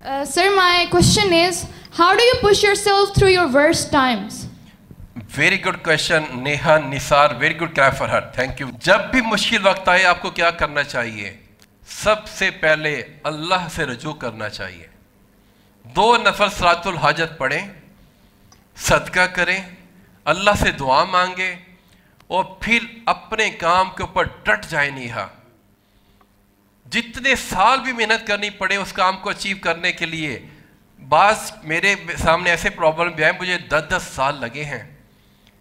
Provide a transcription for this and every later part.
Uh, sir, my question is, how do you push yourself through your worst times? Very good question Neha Nisar very good cry for her thank you जब भी मुश्किल वक्त आए आपको क्या करना चाहिए सबसे पहले अल्लाह से रजू करना चाहिए दो नफर सरातुल हाजत पढ़ें सदका करें अल्लाह से दुआ मांगे और फिर अपने काम के ऊपर डट जाए नेहा जितने साल भी मेहनत करनी पड़े उस काम को अचीव करने के लिए बस मेरे सामने ऐसे प्रॉब्लम भी आए मुझे दस दस साल लगे हैं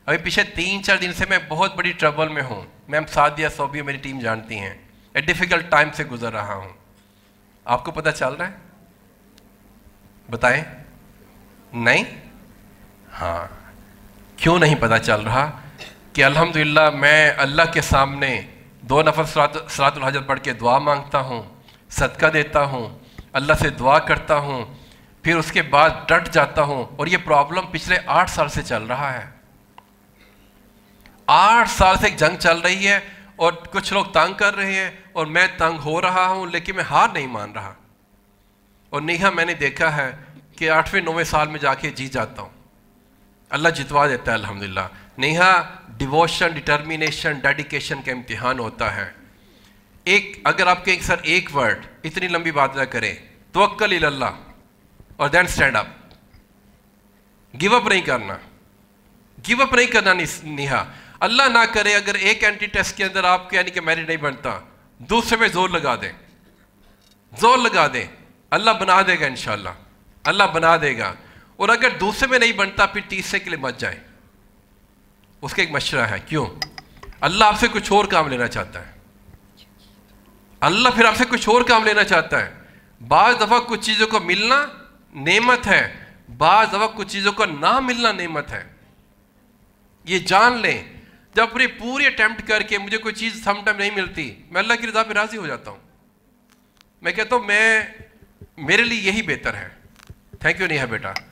अभी पिछले तीन चार दिन से मैं बहुत बड़ी ट्रबल में हूँ मैम सादिया सोबिया मेरी टीम जानती हैं ए डिफ़िकल्ट टाइम से गुजर रहा हूँ आपको पता चल रहा है बताएं नहीं हाँ क्यों नहीं पता चल रहा कि अल्हम्दुलिल्लाह मैं अल्लाह के सामने दो नफ़र सरात हजर पढ़ के दुआ मांगता हूँ सदका देता हूँ अल्लाह से दुआ करता हूँ फिर उसके बाद डट जाता हूँ और ये प्रॉब्लम पिछले आठ साल से चल रहा है आठ साल से एक जंग चल रही है और कुछ लोग तंग कर रहे हैं और मैं तंग हो रहा हूँ लेकिन मैं हार नहीं मान रहा और नेहा मैंने देखा है कि आठवें नौवें साल में जाके जी जाता हूँ अल्लाह जितवा देता है अल्हम्दुलिल्लाह नेहा डिवोशन डिटर्मिनेशन डेडिकेशन का इम्तिहान होता है एक अगर आपके एक सर एक वर्ड इतनी लंबी बात ना करें अक्कल अल्लाह और then stand up give up नहीं करना गिव अप नहीं करना नेहा अल्लाह ना करे अगर एक एंटी टेस्ट के अंदर आपके यानी कि मैरिड नहीं बनता दूसरे में जोर लगा दें जोर लगा दें अल्लाह बना देगा इन अल्लाह बना देगा और अगर दूसरे में नहीं बनता फिर तीसरे के लिए मत जाए उसका एक मशरा है क्यों अल्लाह आपसे कुछ और काम लेना चाहता है अल्लाह फिर आपसे कुछ और काम लेना चाहता है बाज दफ़ा कुछ चीज़ों को मिलना नेमत है बाज दफ़ा कुछ चीज़ों को ना मिलना नेमत है ये जान लें जब अपनी पूरी अटैम्प्ट करके मुझे कोई चीज़ समटाइम नहीं मिलती मैं अल्लाह की रजा पर राज़ी हो जाता हूँ मैं कहता हूँ मैं मेरे लिए यही बेहतर है थैंक यू नेहा बेटा